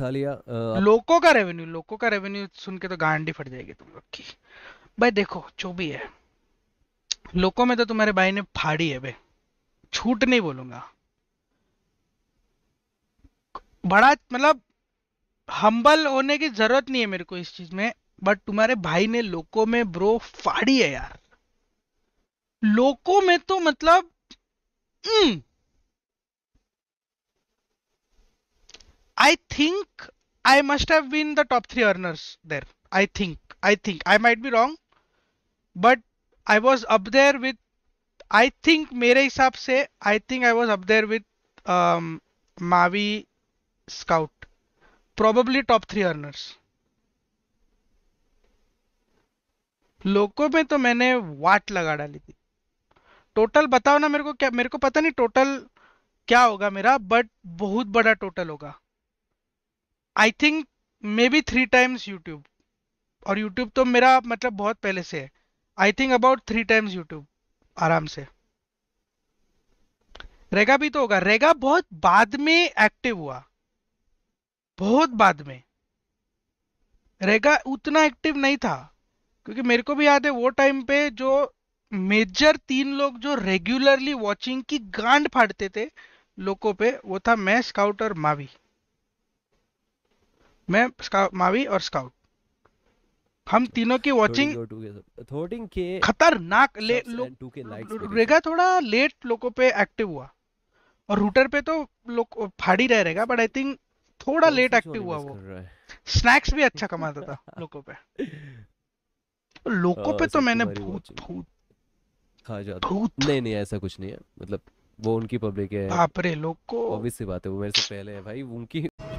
था लिया आ, लोको का रेवेन्यू लोको का रेवेन्यू सुन के तो गांडी फट जाएगी तुम लोग की भाई देखो जो भी है लोको में तो तुम्हारे भाई ने फाड़ी है भाई छूट नहीं बोलूंगा बड़ा मतलब हम्बल होने की जरूरत नहीं है मेरे को इस चीज में बट तुम्हारे भाई ने लोको में ब्रो फाड़ी है यार लोको में तो मतलब हम्म, I think I must have been the top three earners there. I think. I think. I might be wrong. But I was up there with. I think मेरे हिसाब से I think I was up there with um, Mavi Scout. Probably top three earners. लोगों में तो मैंने वाट लगा डाली थी टोटल बताओ ना मेरे को क्या मेरे को पता नहीं टोटल क्या होगा मेरा बट बहुत बड़ा टोटल होगा I think maybe three times YouTube और यूट्यूब तो मेरा मतलब बहुत पहले से है I think about three times YouTube आराम से रेगा भी तो होगा रेगा बहुत बाद में एक्टिव हुआ बहुत बाद में रेगा उतना एक्टिव नहीं था क्योंकि मेरे को भी याद है वो टाइम पे जो मेजर तीन लोग जो रेगुलरली वॉचिंग की गांड फाड़ते थे लोगों पे वो था मैं स्काउट और मावी मैं मावी और स्काउट हम तीनों की वाचिंग खतरनाक रेगा थोड़ा लेट लोगों पे एक्टिव हुआ और रूटर पे तो लोग फाड़ी रह रहेगा बट आई थिंक थोड़ा लेट एक्टिव हुआ वो स्नैक्स भी अच्छा कमाता था लोगों पे तो लोगों oh, पे तो मैंने भूत भूत खा जाता भूत नहीं नहीं ऐसा कुछ नहीं है मतलब वो उनकी पब्लिक है बाप रे लोग को ऑब्वियस सी बात है वो मेरे से पहले है भाई उनकी